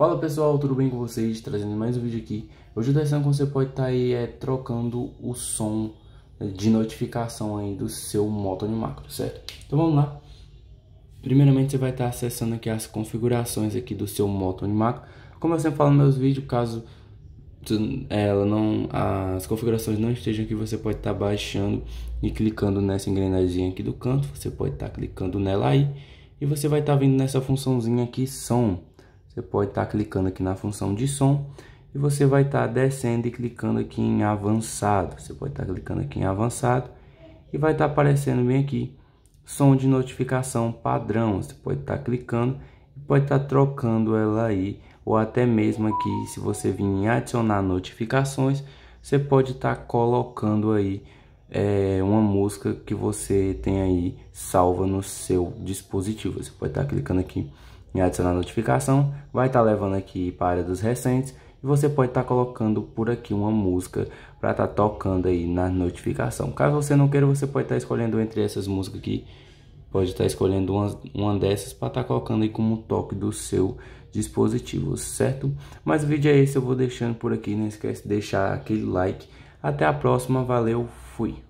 Fala pessoal, tudo bem com vocês? Trazendo mais um vídeo aqui. Hoje o sessão que você pode estar tá aí é trocando o som é, de notificação aí do seu moto no macro, certo? Então vamos lá. Primeiramente você vai estar tá acessando aqui as configurações aqui do seu moto no macro. Como eu sempre falo nos meus vídeos, caso ela não as configurações não estejam aqui, você pode estar tá baixando e clicando nessa engrenagem aqui do canto, você pode estar clicando nela aí e você vai estar vindo nessa funçãozinha aqui som você pode estar tá clicando aqui na função de som e você vai estar tá descendo e clicando aqui em avançado. Você pode estar tá clicando aqui em avançado e vai estar tá aparecendo bem aqui som de notificação padrão. Você pode estar tá clicando e pode estar tá trocando ela aí ou até mesmo aqui se você vir em adicionar notificações, você pode estar colocando aí é uma música que você tem aí salva no seu dispositivo. Você pode estar clicando aqui em adicionar notificação, vai estar tá levando aqui para a área dos recentes e você pode estar tá colocando por aqui uma música para estar tá tocando aí na notificação. Caso você não queira, você pode estar tá escolhendo entre essas músicas aqui, pode estar tá escolhendo uma, uma dessas para estar tá colocando aí como toque do seu dispositivo, certo? Mas o vídeo é esse, eu vou deixando por aqui, não esquece de deixar aquele like. Até a próxima, valeu, fui!